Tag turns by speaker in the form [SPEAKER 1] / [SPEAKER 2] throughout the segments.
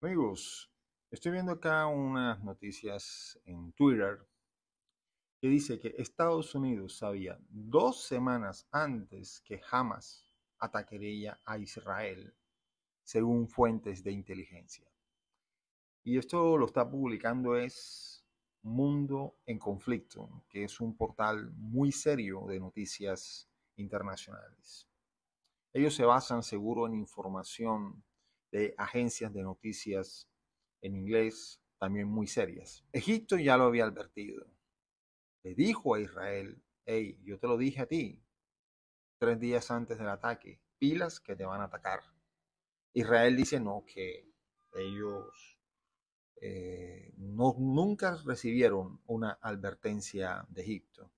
[SPEAKER 1] Amigos, estoy viendo acá unas noticias en Twitter que dice que Estados Unidos sabía dos semanas antes que jamás atacaría a Israel, según fuentes de inteligencia. Y esto lo está publicando es Mundo en Conflicto, que es un portal muy serio de noticias internacionales. Ellos se basan seguro en información de agencias de noticias en inglés también muy serias. Egipto ya lo había advertido. Le dijo a Israel, hey, yo te lo dije a ti tres días antes del ataque, pilas que te van a atacar. Israel dice no, que ellos eh, no, nunca recibieron una advertencia de Egipto.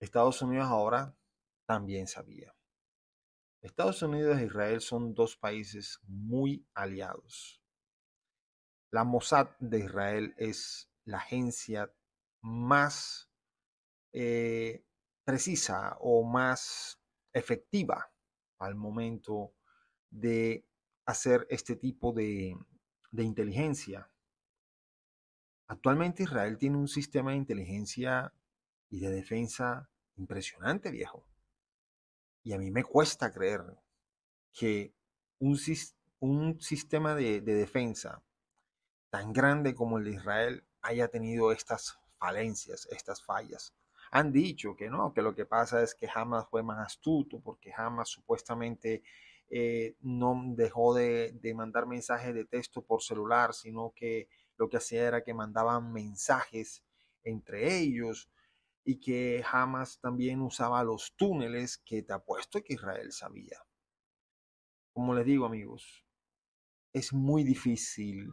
[SPEAKER 1] Estados Unidos ahora también sabía. Estados Unidos e Israel son dos países muy aliados. La Mossad de Israel es la agencia más eh, precisa o más efectiva al momento de hacer este tipo de inteligencia. Actualmente Israel tiene un sistema de inteligencia y de defensa impresionante, viejo. Y a mí me cuesta creer que un, un sistema de, defensa tan grande como el de Israel haya tenido estas falencias, estas fallas. Han dicho que no, que lo que pasa es que Hamas fue más astuto porque Hamas supuestamente eh, no dejó de, de, mandar mensajes de texto por celular, sino que lo que hacía era que mandaban mensajes entre ellos y que Hamas también usaba los túneles que te apuesto que Israel sabía. Como les digo amigos, es muy difícil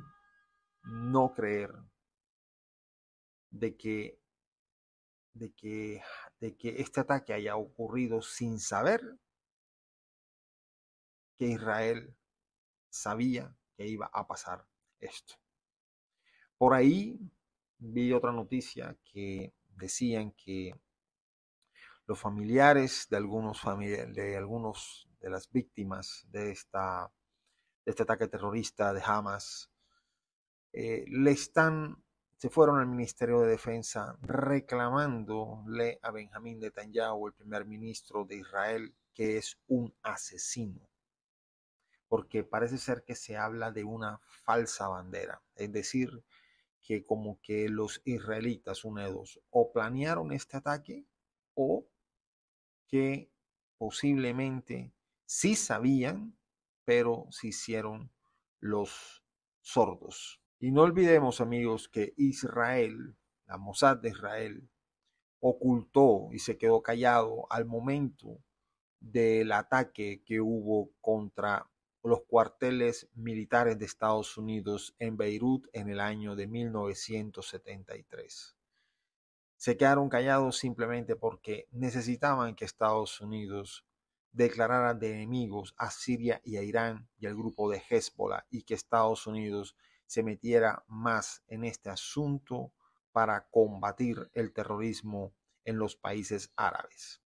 [SPEAKER 1] no creer de que, de que, de que este ataque haya ocurrido sin saber que Israel sabía que iba a pasar esto. Por ahí vi otra noticia que decían que los familiares de algunos, de, algunos de las víctimas de, esta, este ataque terrorista de Hamas eh, le están, se fueron al Ministerio de Defensa reclamándole a Benjamín Netanyahu, el primer ministro de Israel, que es un asesino porque parece ser que se habla de una falsa bandera, es decir, que como que los israelitas unidos o planearon este ataque o que posiblemente sí sabían, pero se hicieron los sordos. Y no olvidemos, amigos, que Israel, la Mossad de Israel, ocultó y se quedó callado al momento del ataque que hubo contra los cuarteles militares de Estados Unidos en Beirut en el año de 1973. Se quedaron callados simplemente porque necesitaban que Estados Unidos declarara de enemigos a Siria y a Irán y al grupo de Hezbollah y que Estados Unidos se metiera más en este asunto para combatir el terrorismo en los países árabes.